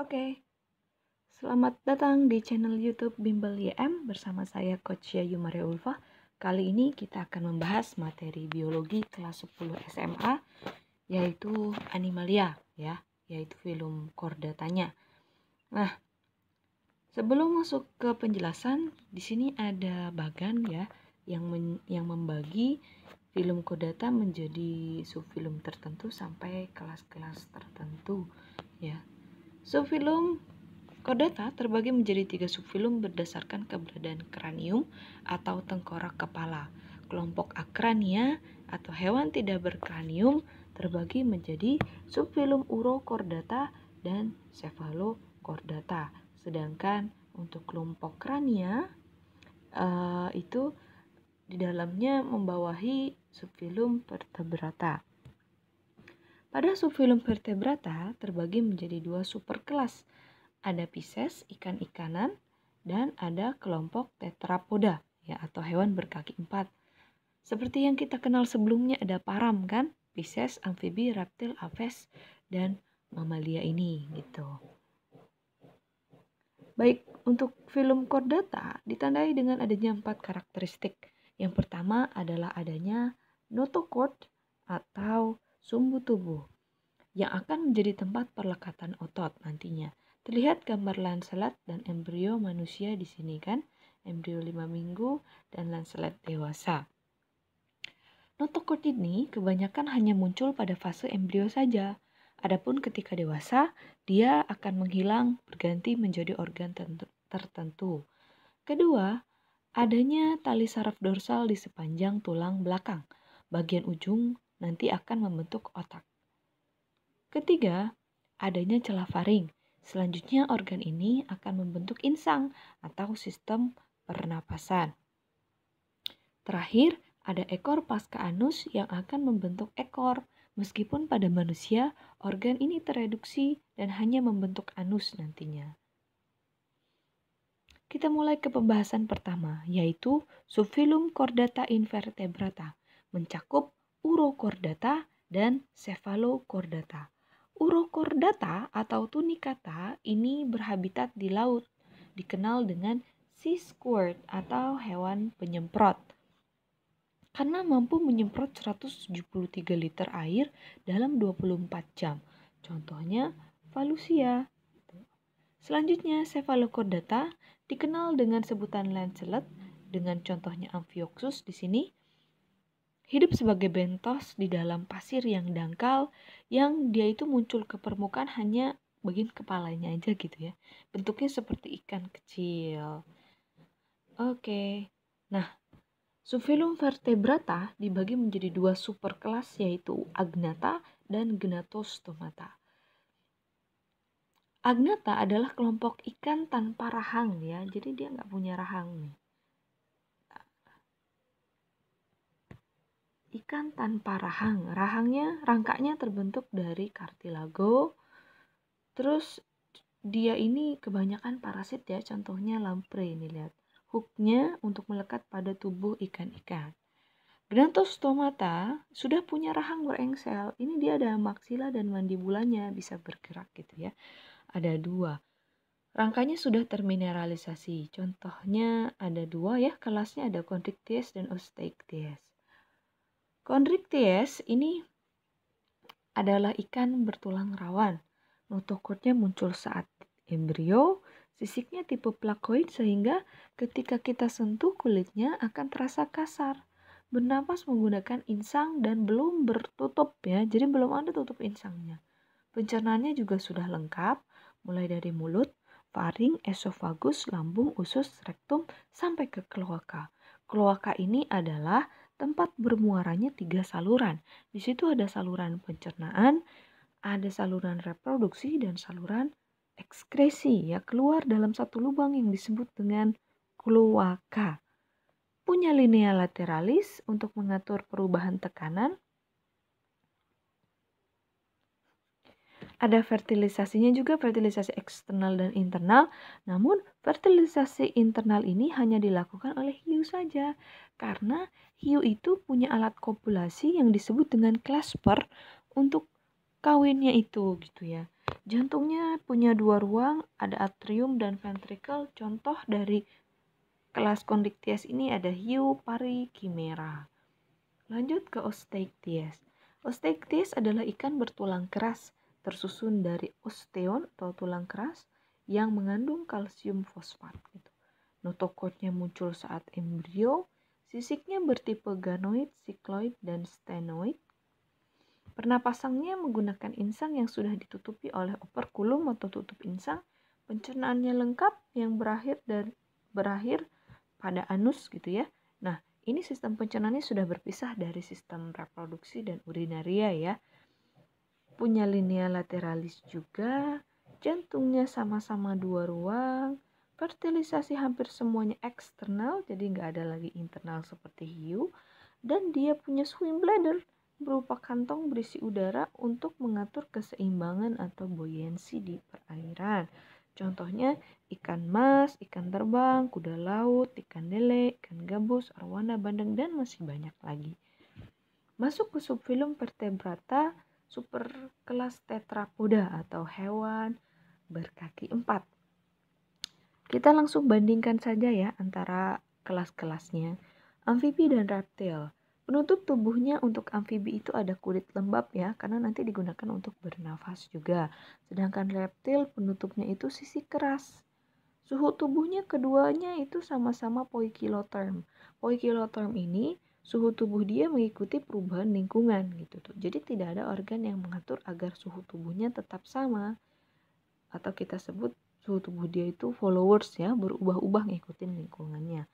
Oke, selamat datang di channel YouTube Bimbel YM bersama saya Coach Yayu Maria Ulfa. Kali ini kita akan membahas materi biologi kelas 10 SMA yaitu animalia ya, yaitu film kordatanya. Nah, sebelum masuk ke penjelasan, di sini ada bagan ya yang men, yang membagi film kordata menjadi subfilm tertentu sampai kelas-kelas tertentu ya Subfilum Chordata terbagi menjadi tiga subfilum berdasarkan keberadaan kranium atau tengkorak kepala. Kelompok akrania atau hewan tidak berkranium terbagi menjadi subfilum urocordata dan cephalochordata. Sedangkan untuk kelompok krania uh, itu di dalamnya membawahi subfilum vertebrata. Pada subfilum vertebrata terbagi menjadi dua superkelas. Ada Pisces, ikan-ikanan, dan ada kelompok tetrapoda, ya atau hewan berkaki empat. Seperti yang kita kenal sebelumnya ada param kan, Pisces, amfibi, reptil, aves, dan mamalia ini gitu. Baik, untuk film chordata ditandai dengan adanya empat karakteristik. Yang pertama adalah adanya notochord atau sumbu tubuh yang akan menjadi tempat perlekatan otot nantinya. Terlihat gambar lanselat dan embrio manusia di sini kan, embrio 5 minggu dan lanselat dewasa. Notochord ini kebanyakan hanya muncul pada fase embrio saja. Adapun ketika dewasa, dia akan menghilang berganti menjadi organ tertentu. Kedua, adanya tali saraf dorsal di sepanjang tulang belakang, bagian ujung nanti akan membentuk otak. Ketiga, adanya celah faring. Selanjutnya organ ini akan membentuk insang atau sistem pernapasan. Terakhir, ada ekor pasca anus yang akan membentuk ekor. Meskipun pada manusia, organ ini tereduksi dan hanya membentuk anus nantinya. Kita mulai ke pembahasan pertama, yaitu subfilum cordata invertebrata, mencakup urocordata dan cephalocordata. Urocordata atau tunicata ini berhabitat di laut, dikenal dengan sea squirt atau hewan penyemprot. Karena mampu menyemprot 173 liter air dalam 24 jam. Contohnya Falusia. Selanjutnya cephalocordata dikenal dengan sebutan lancelet dengan contohnya Amphioxus di sini hidup sebagai bentos di dalam pasir yang dangkal yang dia itu muncul ke permukaan hanya bagian kepalanya aja gitu ya bentuknya seperti ikan kecil oke nah Subfilum vertebrata dibagi menjadi dua superkelas yaitu Agnata dan Gnatostomata. Agnata adalah kelompok ikan tanpa rahang ya, jadi dia nggak punya rahang nih. ikan tanpa rahang. Rahangnya, rangkanya terbentuk dari kartilago. Terus dia ini kebanyakan parasit ya, contohnya lamprey ini lihat. Hooknya untuk melekat pada tubuh ikan-ikan. stomata sudah punya rahang berengsel. Ini dia ada maksila dan mandibulanya bisa bergerak gitu ya. Ada dua. Rangkanya sudah termineralisasi. Contohnya ada dua ya, kelasnya ada Chondrichthyes dan Osteichthyes. Chondrichthyes ini adalah ikan bertulang rawan. Notokordnya muncul saat embrio, sisiknya tipe plakoid sehingga ketika kita sentuh kulitnya akan terasa kasar. Bernapas menggunakan insang dan belum bertutup ya, jadi belum ada tutup insangnya. Pencernaannya juga sudah lengkap, mulai dari mulut, faring, esofagus, lambung, usus, rektum, sampai ke kloaka. Kloaka ini adalah tempat bermuaranya tiga saluran. Di situ ada saluran pencernaan, ada saluran reproduksi, dan saluran ekskresi ya keluar dalam satu lubang yang disebut dengan kloaka. Punya linea lateralis untuk mengatur perubahan tekanan Ada fertilisasinya juga, fertilisasi eksternal dan internal. Namun, fertilisasi internal ini hanya dilakukan oleh hiu saja. Karena hiu itu punya alat kopulasi yang disebut dengan klasper untuk kawinnya itu gitu ya. Jantungnya punya dua ruang, ada atrium dan ventrikel. Contoh dari kelas kondikties ini ada hiu, pari, kimera. Lanjut ke osteikties. Osteikties adalah ikan bertulang keras tersusun dari osteon atau tulang keras yang mengandung kalsium fosfat gitu. Notokotnya muncul saat embrio, sisiknya bertipe ganoid, sikloid, dan stenoid. Pernapasannya menggunakan insang yang sudah ditutupi oleh operkulum atau tutup insang, pencernaannya lengkap yang berakhir dan berakhir pada anus gitu ya. Nah, ini sistem pencernaannya sudah berpisah dari sistem reproduksi dan urinaria ya punya linea lateralis juga, jantungnya sama-sama dua ruang, fertilisasi hampir semuanya eksternal, jadi nggak ada lagi internal seperti hiu, dan dia punya swim bladder berupa kantong berisi udara untuk mengatur keseimbangan atau buoyancy di perairan. Contohnya ikan mas, ikan terbang, kuda laut, ikan lele, ikan gabus, arwana bandeng, dan masih banyak lagi. Masuk ke subfilum vertebrata, super kelas tetrapoda atau hewan berkaki empat. Kita langsung bandingkan saja ya antara kelas-kelasnya. Amfibi dan reptil. Penutup tubuhnya untuk amfibi itu ada kulit lembab ya, karena nanti digunakan untuk bernafas juga. Sedangkan reptil penutupnya itu sisi keras. Suhu tubuhnya keduanya itu sama-sama poikiloterm. Poikiloterm ini suhu tubuh dia mengikuti perubahan lingkungan gitu tuh. Jadi tidak ada organ yang mengatur agar suhu tubuhnya tetap sama atau kita sebut suhu tubuh dia itu followers ya, berubah-ubah ngikutin lingkungannya.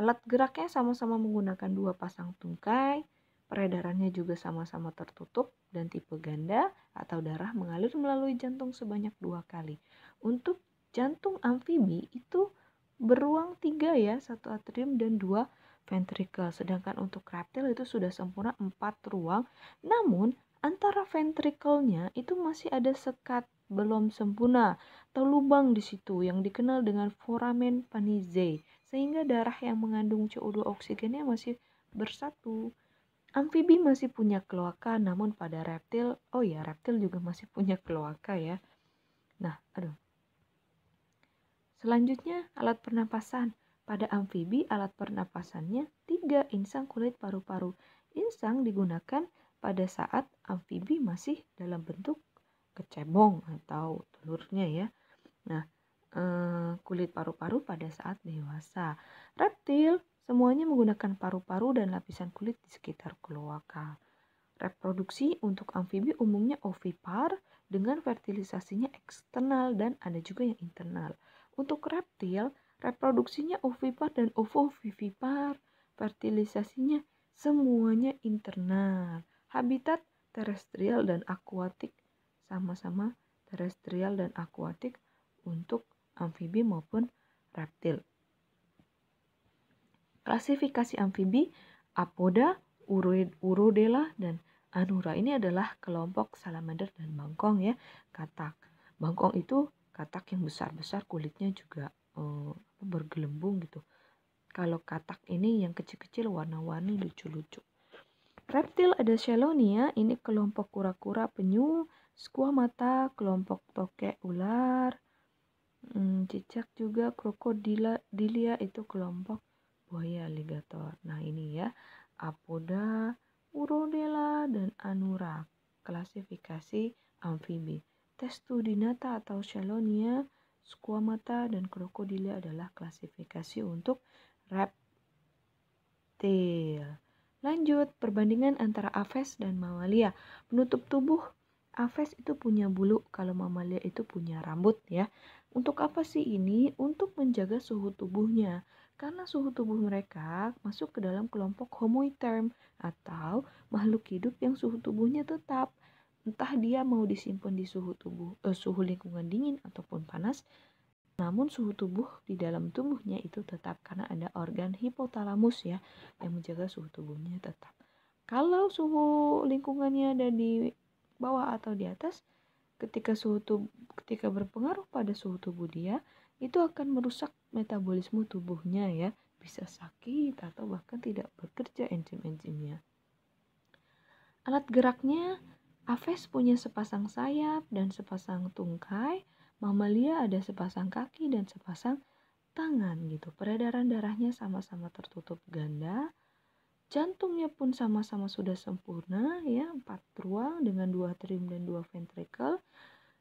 Alat geraknya sama-sama menggunakan dua pasang tungkai, peredarannya juga sama-sama tertutup dan tipe ganda atau darah mengalir melalui jantung sebanyak dua kali. Untuk jantung amfibi itu beruang tiga ya, satu atrium dan dua ventrikel. Sedangkan untuk reptil itu sudah sempurna 4 ruang, namun antara ventrikelnya itu masih ada sekat belum sempurna atau lubang di situ yang dikenal dengan foramen panize sehingga darah yang mengandung CO2 oksigennya masih bersatu. Amfibi masih punya keloaka namun pada reptil, oh ya reptil juga masih punya keloaka ya. Nah, aduh. Selanjutnya alat pernapasan. Pada amfibi, alat pernapasannya tiga insang kulit paru-paru. Insang digunakan pada saat amfibi masih dalam bentuk kecebong atau telurnya ya. Nah, eh, kulit paru-paru pada saat dewasa. Reptil semuanya menggunakan paru-paru dan lapisan kulit di sekitar keluarga. Reproduksi untuk amfibi umumnya ovipar dengan fertilisasinya eksternal dan ada juga yang internal. Untuk reptil, reproduksinya ovipar dan ovovivipar, fertilisasinya semuanya internal. Habitat terestrial dan akuatik sama-sama terestrial dan akuatik untuk amfibi maupun reptil. Klasifikasi amfibi Apoda, Urodela dan Anura ini adalah kelompok salamander dan bangkong ya, katak. Bangkong itu katak yang besar-besar kulitnya juga uh, bergelembung gitu kalau katak ini yang kecil-kecil warna-warni lucu-lucu reptil ada chelonia ini kelompok kura-kura penyu skuah mata kelompok tokek ular hmm, cicak juga dilia itu kelompok buaya alligator nah ini ya apoda urodela dan anura klasifikasi amfibi testudinata atau chelonia Squamata dan Krokodilia adalah klasifikasi untuk reptil. Lanjut, perbandingan antara aves dan mamalia. Penutup tubuh aves itu punya bulu, kalau mamalia itu punya rambut ya. Untuk apa sih ini? Untuk menjaga suhu tubuhnya. Karena suhu tubuh mereka masuk ke dalam kelompok homoiterm atau makhluk hidup yang suhu tubuhnya tetap entah dia mau disimpan di suhu tubuh eh, suhu lingkungan dingin ataupun panas namun suhu tubuh di dalam tubuhnya itu tetap karena ada organ hipotalamus ya yang menjaga suhu tubuhnya tetap. Kalau suhu lingkungannya ada di bawah atau di atas, ketika suhu tubuh ketika berpengaruh pada suhu tubuh dia, itu akan merusak metabolisme tubuhnya ya, bisa sakit atau bahkan tidak bekerja enzim-enzimnya. Alat geraknya Aves punya sepasang sayap dan sepasang tungkai, mamalia ada sepasang kaki dan sepasang tangan gitu. Peredaran darahnya sama-sama tertutup ganda, jantungnya pun sama-sama sudah sempurna ya, empat ruang dengan dua trim dan dua ventricle.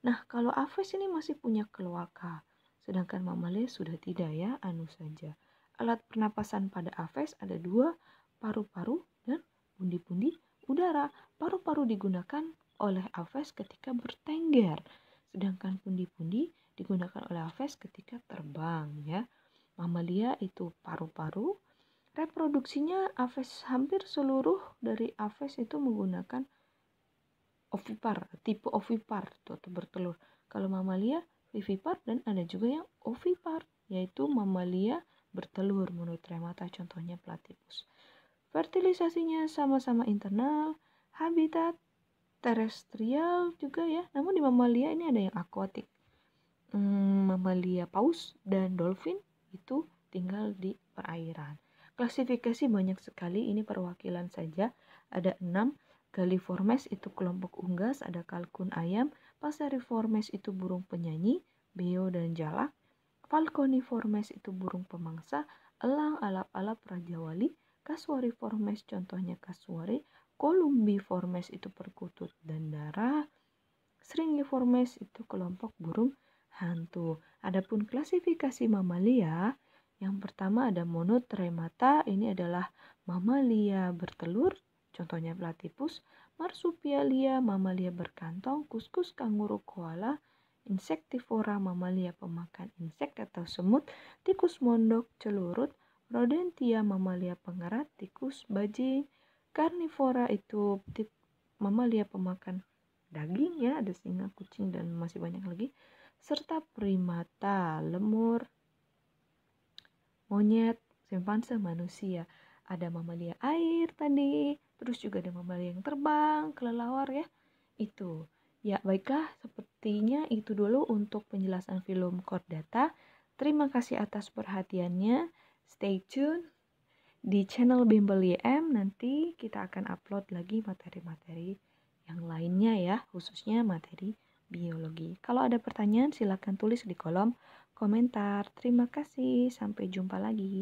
Nah, kalau aves ini masih punya keluaka, sedangkan mamalia sudah tidak ya, anu saja. Alat pernapasan pada aves ada dua, paru-paru dan pundi-pundi udara, paru-paru digunakan oleh aves ketika bertengger, sedangkan pundi-pundi digunakan oleh aves ketika terbang ya. Mamalia itu paru-paru. Reproduksinya Aves hampir seluruh dari Aves itu menggunakan ovipar, tipe ovipar atau bertelur. Kalau mamalia vivipar dan ada juga yang ovipar yaitu mamalia bertelur menurut remata contohnya platypus fertilisasinya sama-sama internal, habitat terestrial juga ya. Namun di mamalia ini ada yang akuatik. Hmm, mamalia paus dan dolphin itu tinggal di perairan. Klasifikasi banyak sekali, ini perwakilan saja. Ada enam, Galliformes itu kelompok unggas, ada kalkun ayam, Passeriformes itu burung penyanyi, beo dan jalak, Falconiformes itu burung pemangsa, elang alap-alap raja wali, Kasuari formes, contohnya kasuari, kolumbi formes itu perkutut dan darah, formes itu kelompok burung hantu. Adapun klasifikasi mamalia, yang pertama ada monotremata, ini adalah mamalia bertelur, contohnya platipus, marsupialia, mamalia berkantong, kuskus kanguru koala, insektivora, mamalia pemakan insek atau semut, tikus mondok, celurut, Rodentia mamalia pengerat, tikus, bajing, karnivora itu mamalia pemakan daging ya, ada singa, kucing dan masih banyak lagi serta primata, lemur, monyet, simpanse, manusia. Ada mamalia air tadi, terus juga ada mamalia yang terbang, kelelawar ya. Itu. Ya, baiklah, sepertinya itu dulu untuk penjelasan film Kordata. Terima kasih atas perhatiannya. Stay tune di channel Bimbel YM nanti kita akan upload lagi materi-materi yang lainnya ya, khususnya materi biologi. Kalau ada pertanyaan silahkan tulis di kolom komentar. Terima kasih, sampai jumpa lagi.